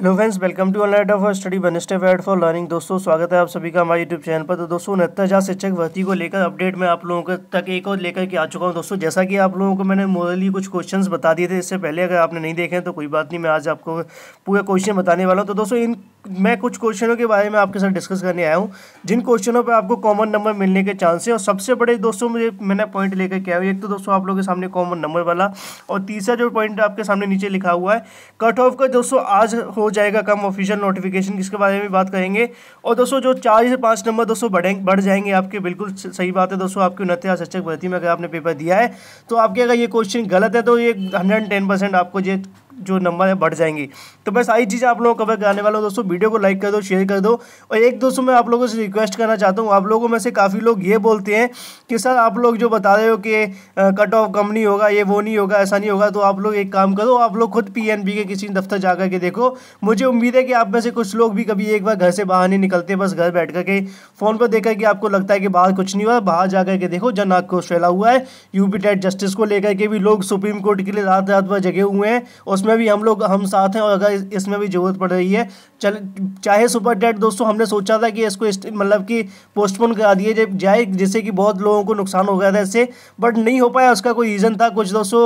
hello friends welcome to online of study step aid for learning दोस्तों स्वागत है आप सभी का हमारे यूट्यूब चैनल पर तो दोस्तों उनहत्तर हज़ार शिक्षक भर्ती को लेकर अपडेट मैं आप लोगों तक एक और लेकर के आ चुका हूं दोस्तों जैसा कि आप लोगों को मैंने मोरली कुछ क्वेश्चंस बता दिए थे इससे पहले अगर आपने नहीं देखे तो कोई बात नहीं मैं आज आपको पूरे क्वेश्चन बताने वाला हूँ तो दोस्तों इन मैं कुछ क्वेश्चनों के बारे में आपके साथ डिस्कस करने आया हूँ जिन क्वेश्चनों पे आपको कॉमन नंबर मिलने के चांस है और सबसे बड़े दोस्तों मुझे मैंने पॉइंट लेकर क्या है एक तो दोस्तों आप लोगों के सामने कॉमन नंबर वाला और तीसरा जो पॉइंट आपके सामने नीचे लिखा हुआ है कट ऑफ का दोस्तों आज हो जाएगा कम ऑफिशियल नोटिफिकेशन जिसके बारे में बात करेंगे और दोस्तों जो चार से पाँच नंबर दोस्तों बढ़े बढ़ जाएंगे आपके बिल्कुल सही बात है दोस्तों आपकी आज शिक्षक भर्ती में अगर आपने पेपर दिया है तो आपके अगर ये क्वेश्चन गलत है तो ये हंड्रेड आपको ये जो नंबर है बढ़ जाएंगे तो मैं सारी चीज़ें आप लोगों को कवर कराने वाला हूँ दोस्तों वीडियो को लाइक कर दो शेयर कर दो और एक दोस्तों मैं आप लोगों से रिक्वेस्ट करना चाहता हूँ आप लोगों में से काफ़ी लोग ये बोलते हैं कि सर आप लोग जो बता रहे हो कि कट ऑफ कम नहीं होगा ये वो नहीं होगा ऐसा नहीं होगा तो आप लोग एक काम करो आप लोग खुद पी के किसी दफ्तर जा के देखो मुझे उम्मीद है कि आप में से कुछ लोग भी कभी एक बार घर से बाहर नहीं निकलते बस घर बैठ कर के फ़ोन पर देखा कि आपको लगता है कि बाहर कुछ नहीं हुआ बाहर जा के देखो जन आक्रोश फैला हुआ है यूपी टेट जस्टिस को लेकर के भी लोग सुप्रीम कोर्ट के लिए रात रात भर जगे हुए हैं उसमें इसमें भी हम लोग हम साथ हैं और अगर इसमें भी ज़रूरत पड़ रही है चल चाहे सुपर डेट दोस्तों हमने सोचा था कि इसको इस, मतलब कि पोस्टपोन करा दिए जाए जिससे कि बहुत लोगों को नुकसान हो गया था इससे बट नहीं हो पाया उसका कोई रीज़न था कुछ दोस्तों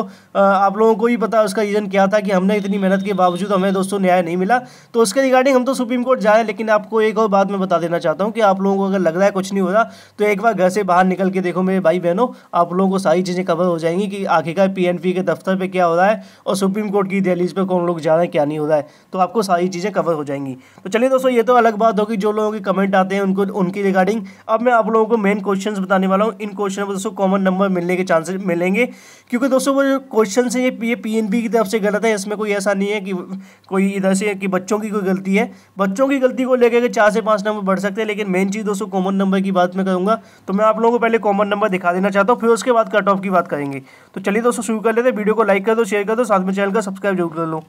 आप लोगों को भी पता उसका रीज़न क्या था कि हमने इतनी मेहनत के बावजूद हमें दोस्तों न्याय नहीं मिला तो उसके रिगार्डिंग हम तो सुप्रीम कोर्ट जाए लेकिन आपको एक और बात मैं बता देना चाहता हूँ कि आप लोगों को अगर लग रहा है कुछ नहीं हो रहा तो एक बार घर से बाहर निकल के देखो मेरे भाई बहनों आप लोगों को सारी चीज़ें कवर हो जाएंगी कि आखिरकार पी के दफ्तर पर क्या हो रहा है और सुप्रीम कोर्ट की रैलीज़ पे कौन लोग जा रहे हैं क्या नहीं हो रहा है तो आपको सारी चीज़ें कवर हो जाएंगी तो चलिए दोस्तों ये तो अलग बात होगी जो लोगों के कमेंट आते हैं उनको उनकी रिगार्डिंग अब मैं आप लोगों को मेन क्वेश्चन बताने वाला हूँ इन क्वेश्चन पर दोस्तों कॉमन नंबर मिलने के चांसेस मिलेंगे क्योंकि दोस्तों वो क्वेश्चन है ये ये पी की तरफ से गलत है इसमें कोई ऐसा नहीं है कि कोई इधर से कि बच्चों की कोई गलती है बच्चों की गलती को लेकर चार से पाँच नंबर बढ़ सकते हैं लेकिन मेन चीज़ दोस्तों कॉमन नंबर की बात मैं करूँगा तो मैं आप लोगों को पहले कॉमन नंबर दिखा देना चाहता हूँ फिर उसके बाद कट ऑफ की बात करेंगे तो चलिए दोस्तों शुरू कर लेते हैं वीडियो को लाइक कर दो शेयर कर दो साथ में चैनल का सब्सक्राइब रेगुलर लो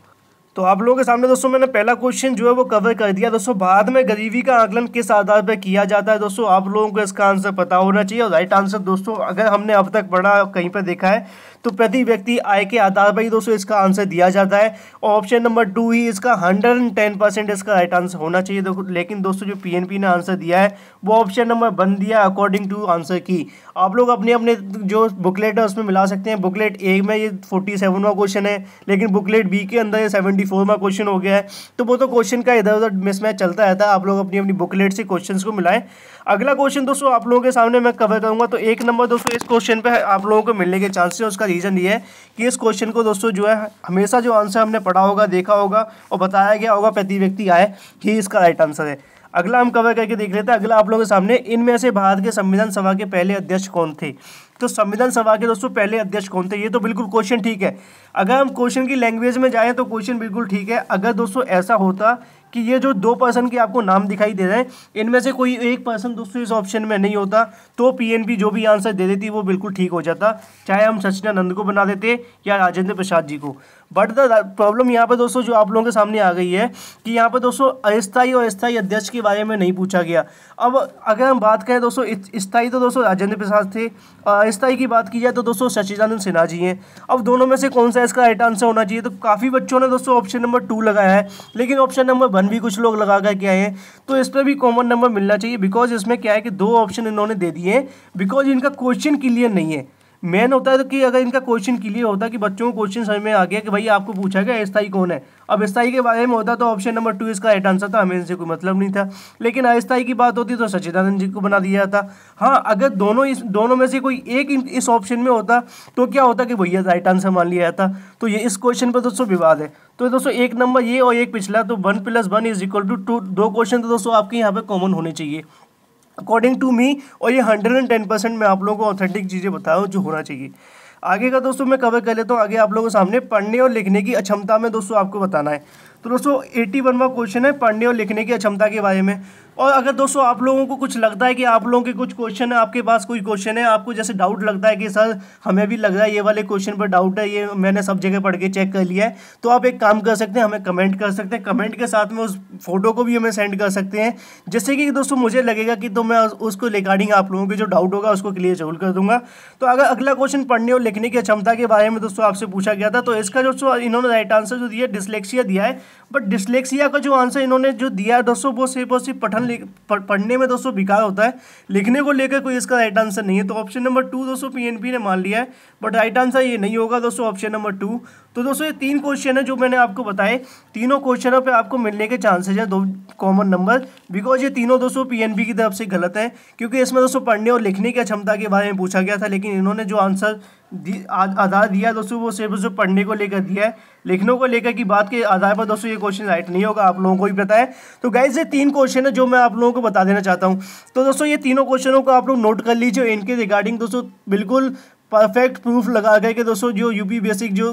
तो आप लोगों के सामने दोस्तों मैंने पहला क्वेश्चन जो है वो कवर कर दिया दोस्तों भारत में गरीबी का आकलन किस आधार पर किया जाता है दोस्तों आप लोगों को इसका आंसर पता होना चाहिए और राइट आंसर दोस्तों अगर हमने अब तक पढ़ा कहीं पर देखा है तो प्रति व्यक्ति आय के आधार पर ही दोस्तों इसका आंसर दिया जाता है ऑप्शन नंबर टू ही इसका हंड्रेड एंड टेन परसेंट इसका राइट आंसर होना चाहिए लेकिन दोस्तों जो पी ने आंसर दिया है वो ऑप्शन नंबर वन दिया अकॉर्डिंग टू आंसर की आप लोग अपने अपने जो बुकलेट है उसमें मिला सकते हैं बुकलेट ए में ये फोर्टी सेवनवा क्वेश्चन है लेकिन बुकलेट बी के अंदर ये सेवेंटी हिंदी फोरवा क्वेश्चन हो गया है तो वो तो क्वेश्चन का इधर उधर मिसमैच चलता रहता है आप लोग अपनी अपनी बुकलेट से क्वेश्चन को मिलाएं अगला क्वेश्चन दोस्तों आप लोगों के सामने मैं कवर करूंगा तो एक नंबर दोस्तों इस क्वेश्चन पर आप लोगों को मिलने के चांसेस हैं उसका रीज़न ये है कि इस क्वेश्चन को दोस्तों जो है हमेशा जो आंसर हमने पढ़ा होगा देखा होगा और बताया गया होगा प्रति व्यक्ति आए ही इसका राइट आंसर है अगला हम कवर करके देख लेते हैं अगला आप लोगों के सामने इनमें से भारत के संविधान सभा के पहले अध्यक्ष कौन थे तो संविधान सभा के दोस्तों पहले अध्यक्ष कौन थे ये तो बिल्कुल क्वेश्चन ठीक है अगर हम क्वेश्चन की लैंग्वेज में जाएँ तो क्वेश्चन बिल्कुल ठीक है अगर दोस्तों ऐसा होता कि ये जो दो पर्सन के आपको नाम दिखाई दे रहे हैं इनमें से कोई एक पर्सन दोस्तों इस ऑप्शन में नहीं होता तो पी जो भी आंसर दे देती वो बिल्कुल ठीक हो जाता चाहे हम सचिनानंद को बना देते या राजेंद्र प्रसाद जी को बट द प्रॉब्लम यहाँ पर दोस्तों जो आप लोगों के सामने आ गई है कि यहाँ पर दोस्तों अस्थायी और स्थायी अध्यक्ष के बारे में नहीं पूछा गया अब अगर हम बात करें दोस्तों स्थायी तो दोस्तों राजेंद्र प्रसाद थे अस्थायी की बात की जाए तो दोस्तों सचिदानंद सिन्हा जी हैं अब दोनों में से कौन सा इसका राइट आंसर होना चाहिए तो काफ़ी बच्चों ने दोस्तों ऑप्शन नंबर टू लगाया है लेकिन ऑप्शन नंबर वन भी कुछ लोग लगा करके आए हैं तो इस पर भी कॉमन नंबर मिलना चाहिए बिकॉज इसमें क्या है कि दो ऑप्शन इन्होंने दे दिए हैं बिकॉज इनका क्वेश्चन क्लियर नहीं है मेन होता है तो कि अगर इनका क्वेश्चन क्लियर होता कि बच्चों को क्वेश्चन समझ में आ गया कि भाई आपको पूछा गया अस्थाई कौन है अब अस्थाई के बारे में होता तो ऑप्शन नंबर टू इसका राइट आंसर था हमें इनसे कोई मतलब नहीं था लेकिन अस्थाई की बात होती तो सचिदानंद जी को बना दिया जाता हाँ अगर दोनों इस दोनों में से कोई एक इस ऑप्शन में होता तो क्या होता कि भैया राइट आंसर मान लिया जाता तो ये इस क्वेश्चन पर दोस्तों विवाद है तो दोस्तों एक नंबर ये और एक पिछला तो one plus one is equal to two दो क्वेश्चन तो दोस्तों आपके यहाँ पर कॉमन होने चाहिए अकॉर्डिंग टू मी और ये हंड्रेड एंड टेन परसेंट मैं आप लोगों को ऑथेंटिक चीज़ें बताऊँ जो होना चाहिए आगे का दोस्तों मैं कवर कर लेता हूँ आगे आप लोगों के सामने पढ़ने और लिखने की अक्षमता में दोस्तों आपको बताना है तो दोस्तों एटी वनवा क्वेश्चन है पढ़ने और लिखने की अक्षमता के बारे में और अगर दोस्तों आप लोगों को कुछ लगता है कि आप लोगों के कुछ क्वेश्चन है आपके पास कोई क्वेश्चन है आपको जैसे डाउट लगता है कि सर हमें भी लग रहा है ये वाले क्वेश्चन पर डाउट है ये मैंने सब जगह पढ़ के चेक कर लिया है तो आप एक काम कर सकते हैं हमें कमेंट कर सकते हैं कमेंट के साथ में उस फोटो को भी हमें सेंड कर सकते हैं जैसे कि दोस्तों मुझे लगेगा कि तो मैं उसको रिगार्डिंग आप लोगों के जो डाउट होगा उसको क्लियर जरूर कर दूंगा तो अगर अगला क्वेश्चन पढ़ने और लिखने की क्षमता के बारे में दोस्तों आपसे पूछा गया था तो इसका जो इन्होंने राइट आंसर जो दिया डिस्लेक्सिया दिया है बट डिस्लेक्सिया का जो आंसर इन्होंने जो दिया दोस्तों वो सिर्फ और सिर्फ पठन ध्यान पढ़ने में दोस्तों बिकार होता है लिखने को लेकर कोई इसका राइट आंसर नहीं है तो ऑप्शन नंबर टू दोस्तों पीएनपी ने मान लिया है बट राइट आंसर ये नहीं होगा दोस्तों ऑप्शन नंबर टू तो दोस्तों ये तीन क्वेश्चन है जो मैंने आपको बताए तीनों क्वेश्चनों पर आपको मिलने के चांसेज हैं दो कॉमन नंबर बिकॉज ये तीनों दोस्तों पीएनबी की तरफ से गलत है क्योंकि इसमें दोस्तों पढ़ने और लिखने की क्षमता के बारे में पूछा गया था लेकिन इन्होंने जो आंसर आधार दिया है दोस्तों वो सिर्फ जो पढ़ने को लेकर दिया है लिखने को लेकर की बात के आधार पर दोस्तों ये क्वेश्चन राइट नहीं होगा आप लोगों को भी पता है तो गाइज ये तीन क्वेश्चन है जो मैं आप लोगों को बता देना चाहता हूँ तो दोस्तों ये तीनों क्वेश्चनों को आप लोग नोट कर लीजिए इनके रिगार्डिंग दोस्तों बिल्कुल परफेक्ट प्रूफ लगा के, कि दोस्तों जो यूपी बेसिक जो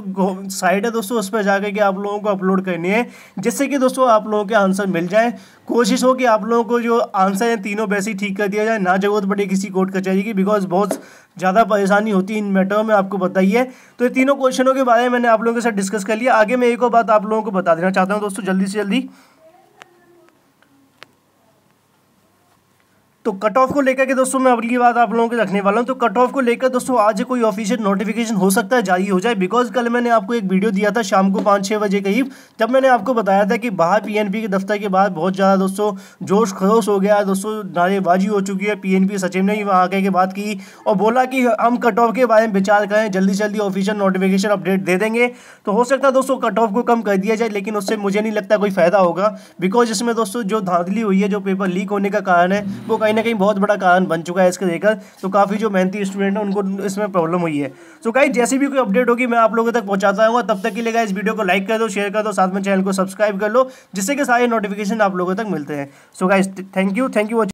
साइट है दोस्तों उस पर जाकर के आप लोगों को अपलोड करनी है जिससे कि दोस्तों आप लोगों के आंसर मिल जाए कोशिश हो कि आप लोगों को जो आंसर है तीनों बेसिक ठीक कर दिया जाए ना जरूरत पड़े किसी कोर्ट कचहरी की बिकॉज बहुत ज़्यादा परेशानी होती है इन मैटरों में आपको बताइए तो ये तीनों क्वेश्चनों के बारे में मैंने आप लोगों के साथ डिस्कस कर लिया आगे मैं एक और बात आप लोगों को बता देना चाहता हूँ दोस्तों जल्दी से जल्दी तो कट ऑफ को लेकर के दोस्तों मैं अगली बात आप लोगों के रखने वाला हूँ तो कट ऑफ को लेकर दोस्तों आज कोई ऑफिशियल नोटिफिकेशन हो सकता है जारी हो जाए बिकॉज कल मैंने आपको एक वीडियो दिया था शाम को पाँच छः बजे करीब तब मैंने आपको बताया था कि बाहर पीएनपी के दफ्तर के बाहर बहुत ज़्यादा दोस्तों जोश खरोश हो गया दोस्तों नारेबाजी हो चुकी है पी सचिव ने वहाँ आगे के बात की और बोला कि हम कट ऑफ के बारे में विचार करें जल्दी जल्दी ऑफिशियल नोटिफिकेशन अपडेट दे देंगे तो हो सकता है दोस्तों कट ऑफ को कम कर दिया जाए लेकिन उससे मुझे नहीं लगता कोई फ़ायदा होगा बिकॉज इसमें दोस्तों जो धांधली हुई है जो पेपर लीक होने का कारण है वो कहीं ना कहीं बहुत बड़ा कारण बन चुका है इसके देखकर तो काफ़ी जो मेहनती स्टूडेंट हैं उनको इसमें प्रॉब्लम हुई है तो so गाइज जैसे भी कोई अपडेट होगी मैं आप लोगों तक पहुंचाता हूँ तब तक के लिए इस वीडियो को लाइक कर दो शेयर कर दो साथ में चैनल को सब्सक्राइब कर लो जिससे कि सारे नोटिफिकेशन आप लोगों तक मिलते हैं so guys thank you thank you